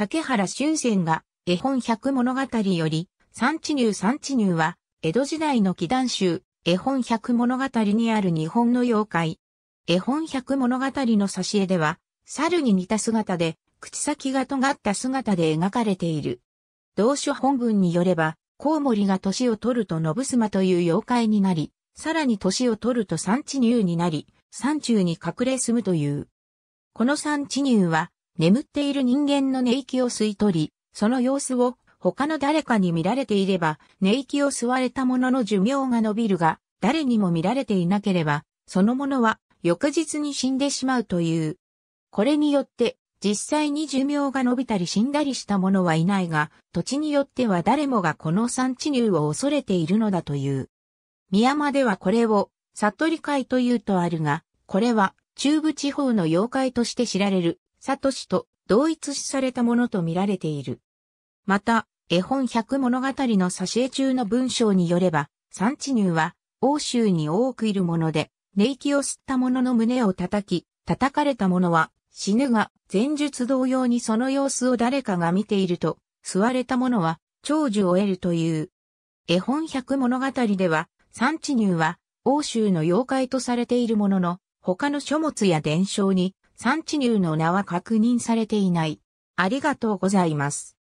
竹原俊仙が絵本百物語より、三地入三地入は、江戸時代の祈願集、絵本百物語にある日本の妖怪。絵本百物語の挿絵では、猿に似た姿で、口先が尖った姿で描かれている。同書本文によれば、コウモリが年を取るとノブスマという妖怪になり、さらに年を取ると三地入になり、山中に隠れ住むという。この三地乳は、眠っている人間の寝息を吸い取り、その様子を他の誰かに見られていれば、寝息を吸われた者の寿命が伸びるが、誰にも見られていなければ、その者は翌日に死んでしまうという。これによって、実際に寿命が伸びたり死んだりした者はいないが、土地によっては誰もがこの産地入を恐れているのだという。宮間ではこれを、悟り会というとあるが、これは中部地方の妖怪として知られるサトシと同一視されたものと見られている。また、絵本百物語の挿絵中の文章によれば、産地乳は欧州に多くいるもので、寝息を吸った者の胸を叩き、叩かれた者は死ぬが、前述同様にその様子を誰かが見ていると、吸われた者は長寿を得るという。絵本百物語では、産地乳は欧州の妖怪とされているものの、他の書物や伝承に産地乳の名は確認されていない。ありがとうございます。